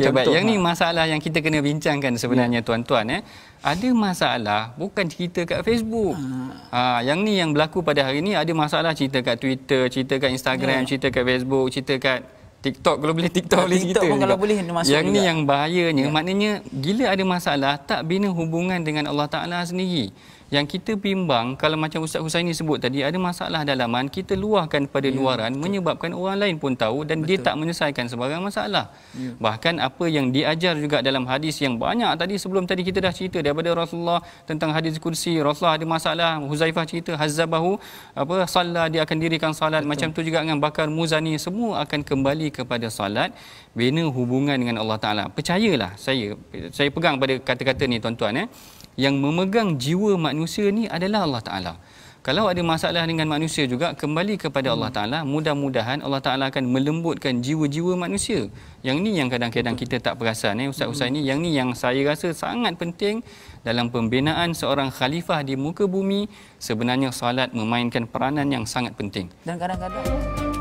Ya, baik. Yang ni masalah yang kita kena bincangkan sebenarnya ya. tuan-tuan eh. Ada masalah bukan cerita kat Facebook. Ha. ha yang ni yang berlaku pada hari ni ada masalah cerita kat Twitter, cerita kat Instagram, ya. cerita kat Facebook, cerita kat TikTok kalau boleh TikTok boleh TikTok pun kalau boleh Yang juga. ni yang bahayanya ya. maknanya gila ada masalah tak bina hubungan dengan Allah Taala sendiri yang kita bimbang kalau macam Ustaz Husaini sebut tadi ada masalah dalaman kita luahkan pada ya, luaran betul. menyebabkan orang lain pun tahu dan betul. dia tak menyelesaikan sebarang masalah ya. bahkan apa yang diajar juga dalam hadis yang banyak tadi sebelum tadi kita dah cerita daripada Rasulullah tentang hadis kursi Rasulullah ada masalah Huzaifah cerita hazzabahu apa salat dia akan dirikan salat betul. macam tu juga dengan Bakar Muzani semua akan kembali kepada salat bina hubungan dengan Allah Taala percayalah saya saya pegang pada kata-kata ni tuan-tuan eh yang memegang jiwa manusia ni adalah Allah Taala. Kalau ada masalah dengan manusia juga kembali kepada Allah hmm. Taala, mudah-mudahan Allah Taala akan melembutkan jiwa-jiwa manusia. Yang ni yang kadang-kadang kita tak perasan eh ustaz-ustaz ini. Hmm. yang ni yang saya rasa sangat penting dalam pembinaan seorang khalifah di muka bumi, sebenarnya salat memainkan peranan yang sangat penting. Dan kadang-kadang